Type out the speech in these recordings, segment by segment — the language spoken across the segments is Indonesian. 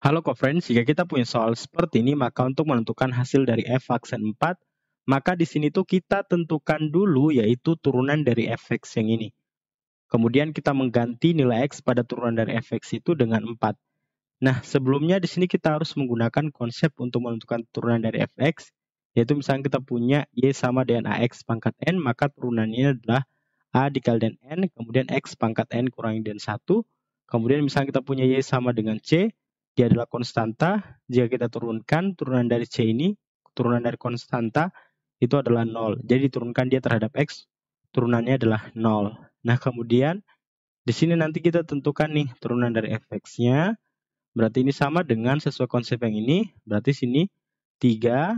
Halo co-friends, jika kita punya soal seperti ini, maka untuk menentukan hasil dari f aksen 4, maka di sini tuh kita tentukan dulu yaitu turunan dari f x yang ini. Kemudian kita mengganti nilai x pada turunan dari f x itu dengan 4. Nah, sebelumnya di sini kita harus menggunakan konsep untuk menentukan turunan dari f x, yaitu misalnya kita punya y sama dengan ax pangkat n, maka turunannya adalah a dikali dengan n, kemudian x pangkat n kurangi dengan 1, kemudian misalnya kita punya y sama dengan c, dia adalah konstanta. Jika kita turunkan turunan dari C ini, turunan dari konstanta itu adalah 0. Jadi turunkan dia terhadap X, turunannya adalah 0. Nah kemudian di sini nanti kita tentukan nih turunan dari fx-nya. Berarti ini sama dengan sesuai konsep yang ini. Berarti sini 3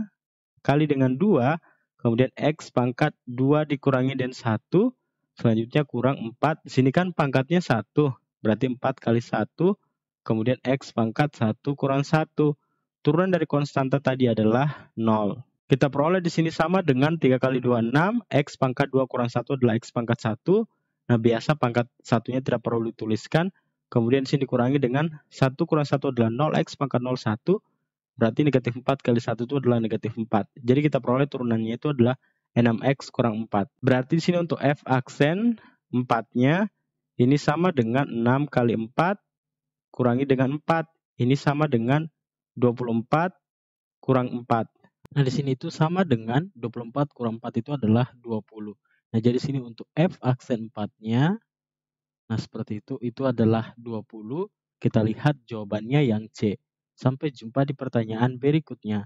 kali dengan 2. Kemudian x pangkat 2 dikurangi dengan 1. Selanjutnya kurang 4. Di sini kan pangkatnya 1. Berarti 4 kali 1 Kemudian X pangkat 1 kurang 1. Turunan dari konstanta tadi adalah 0. Kita peroleh di sini sama dengan 3 kali 2, 6. X pangkat 2 kurang 1 adalah X pangkat 1. Nah, biasa pangkat satunya tidak perlu dituliskan. Kemudian sini dikurangi dengan 1 kurang 1 adalah 0. X pangkat 0, 1. Berarti negatif 4 kali 1 itu adalah negatif 4. Jadi kita peroleh turunannya itu adalah 6X kurang 4. Berarti di sini untuk F aksen 4-nya ini sama dengan 6 kali 4 kurangi dengan 4. Ini sama dengan 24 kurang 4. Nah, di sini itu sama dengan 24 kurang 4 itu adalah 20. Nah, jadi sini untuk F aksen 4-nya, nah seperti itu, itu adalah 20. Kita lihat jawabannya yang C. Sampai jumpa di pertanyaan berikutnya.